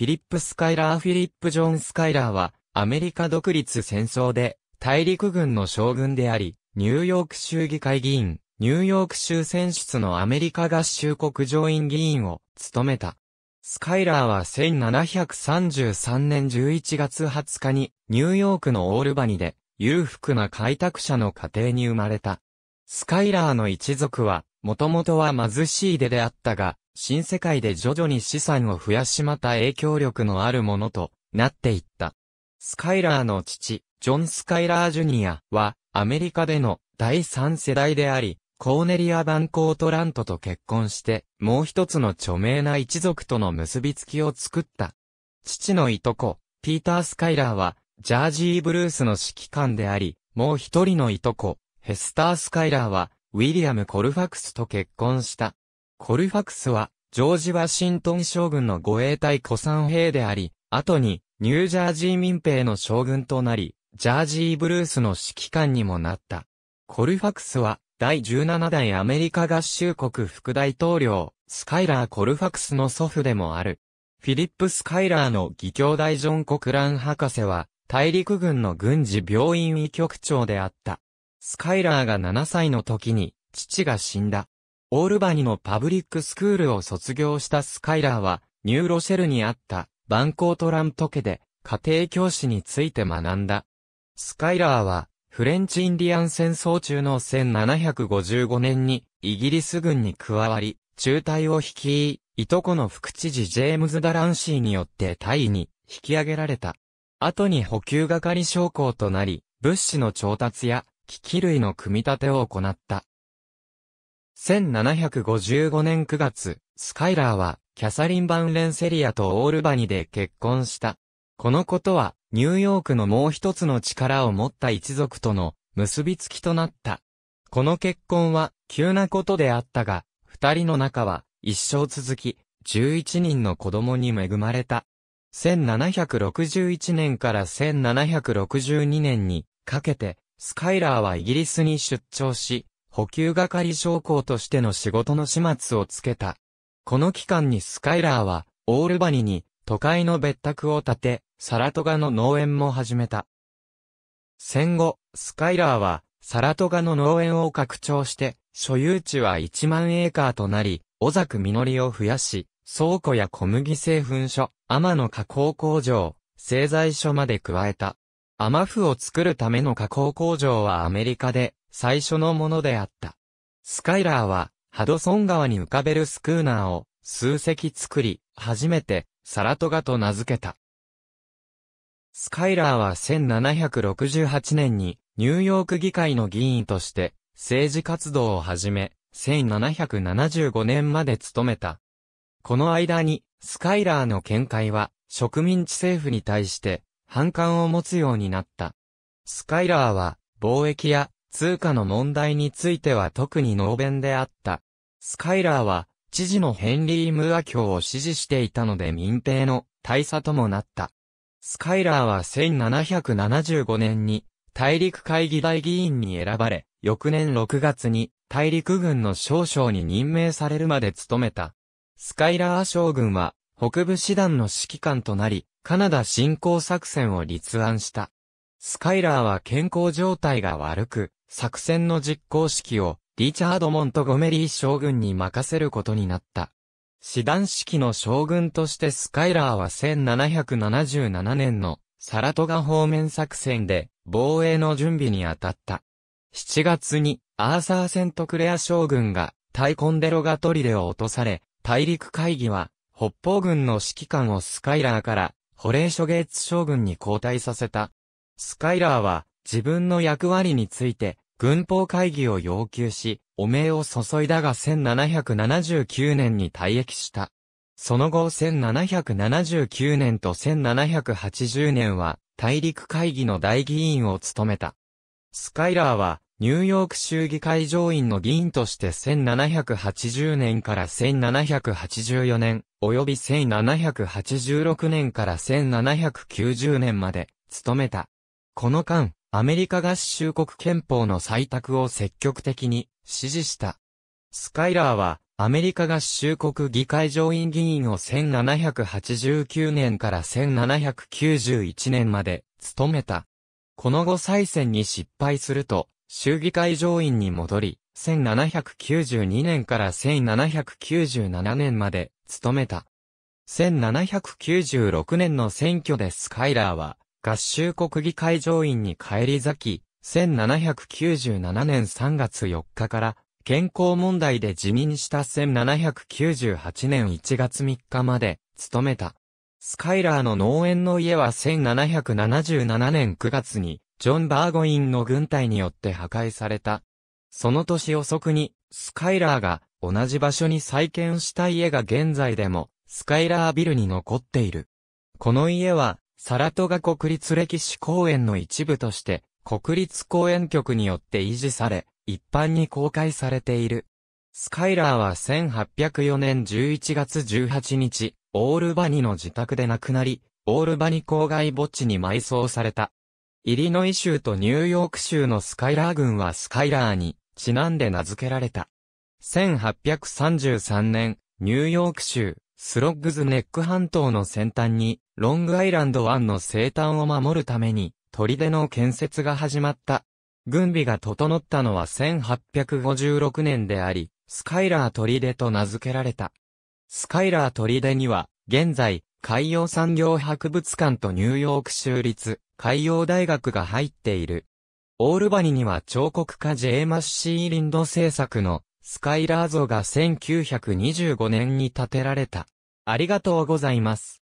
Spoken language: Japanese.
フィリップ・スカイラー・フィリップ・ジョン・スカイラーは、アメリカ独立戦争で、大陸軍の将軍であり、ニューヨーク州議会議員、ニューヨーク州選出のアメリカ合衆国上院議員を務めた。スカイラーは1733年11月20日にニューヨークのオールバニで裕福な開拓者の家庭に生まれた。スカイラーの一族は、もともとは貧しい出であったが、新世界で徐々に資産を増やしまた影響力のあるものとなっていった。スカイラーの父、ジョン・スカイラー・ジュニアは、アメリカでの第三世代であり、コーネリア・バンコートラントと結婚して、もう一つの著名な一族との結びつきを作った。父のいとこ、ピーター・スカイラーは、ジャージー・ブルースの指揮官であり、もう一人のいとこ、ヘスター・スカイラーは、ウィリアム・コルファクスと結婚した。コルファクスは、ジョージ・ワシントン将軍の護衛隊古参兵であり、後に、ニュージャージー民兵の将軍となり、ジャージー・ブルースの指揮官にもなった。コルファクスは、第17代アメリカ合衆国副大統領、スカイラー・コルファクスの祖父でもある。フィリップ・スカイラーの義兄弟ジョン・コクラン博士は、大陸軍の軍事病院医局長であった。スカイラーが7歳の時に、父が死んだ。オールバニのパブリックスクールを卒業したスカイラーは、ニューロシェルにあった、バンコートラント家で、家庭教師について学んだ。スカイラーは、フレンチインディアン戦争中の1755年に、イギリス軍に加わり、中隊を率い、いとこの副知事ジェームズ・ダランシーによって隊に引き上げられた。後に補給係将校となり、物資の調達や機器類の組み立てを行った。1755年9月、スカイラーは、キャサリン・バン・レンセリアとオールバニで結婚した。このことは、ニューヨークのもう一つの力を持った一族との結びつきとなった。この結婚は、急なことであったが、二人の仲は、一生続き、11人の子供に恵まれた。1761年から1762年にかけて、スカイラーはイギリスに出張し、補給係将校としての仕事の始末をつけた。この期間にスカイラーは、オールバニに都会の別宅を建て、サラトガの農園も始めた。戦後、スカイラーは、サラトガの農園を拡張して、所有地は1万エーカーとなり、小ク実りを増やし、倉庫や小麦製粉所、天の加工工場、製材所まで加えた。アマフを作るための加工工場はアメリカで最初のものであった。スカイラーはハドソン川に浮かべるスクーナーを数隻作り、初めてサラトガと名付けた。スカイラーは1768年にニューヨーク議会の議員として政治活動を始め、1775年まで務めた。この間にスカイラーの見解は植民地政府に対して反感を持つようになった。スカイラーは、貿易や通貨の問題については特に能弁であった。スカイラーは、知事のヘンリー・ムーア教を支持していたので民兵の大佐ともなった。スカイラーは1775年に大陸会議大議員に選ばれ、翌年6月に大陸軍の少将に任命されるまで務めた。スカイラー将軍は北部師団の指揮官となり、カナダ侵攻作戦を立案した。スカイラーは健康状態が悪く、作戦の実行指揮をリチャード・モントゴメリー将軍に任せることになった。師団式の将軍としてスカイラーは1777年のサラトガ方面作戦で防衛の準備に当たった。7月にアーサー・セントクレア将軍がタイコンデロガトリでを落とされ、大陸会議は北方軍の指揮官をスカイラーからホレーショゲーツ将軍に交代させた。スカイラーは自分の役割について軍法会議を要求し、汚名を注いだが1779年に退役した。その後1779年と1780年は大陸会議の大議員を務めた。スカイラーはニューヨーク州議会上院の議員として1780年から1784年、及び1786年から1790年まで、務めた。この間、アメリカ合衆国憲法の採択を積極的に支持した。スカイラーは、アメリカ合衆国議会上院議員を1789年から1791年まで務めた。この後再選に失敗すると、衆議会上院に戻り、1792年から1797年まで務めた。1796年の選挙でスカイラーは合衆国議会上院に返り咲き、1797年3月4日から健康問題で辞任した1798年1月3日まで務めた。スカイラーの農園の家は1777年9月にジョン・バーゴインの軍隊によって破壊された。その年遅くに、スカイラーが同じ場所に再建した家が現在でも、スカイラービルに残っている。この家は、サラトガ国立歴史公園の一部として、国立公園局によって維持され、一般に公開されている。スカイラーは1804年11月18日、オールバニの自宅で亡くなり、オールバニ郊外墓地に埋葬された。イリノイ州とニューヨーク州のスカイラー郡はスカイラーにちなんで名付けられた。1833年、ニューヨーク州、スロッグズネック半島の先端に、ロングアイランド湾の生誕を守るために、砦の建設が始まった。軍備が整ったのは1856年であり、スカイラー砦と名付けられた。スカイラー砦には、現在、海洋産業博物館とニューヨーク州立海洋大学が入っている。オールバニには彫刻家ジェーマス・シーリンド制作のスカイラー像が1925年に建てられた。ありがとうございます。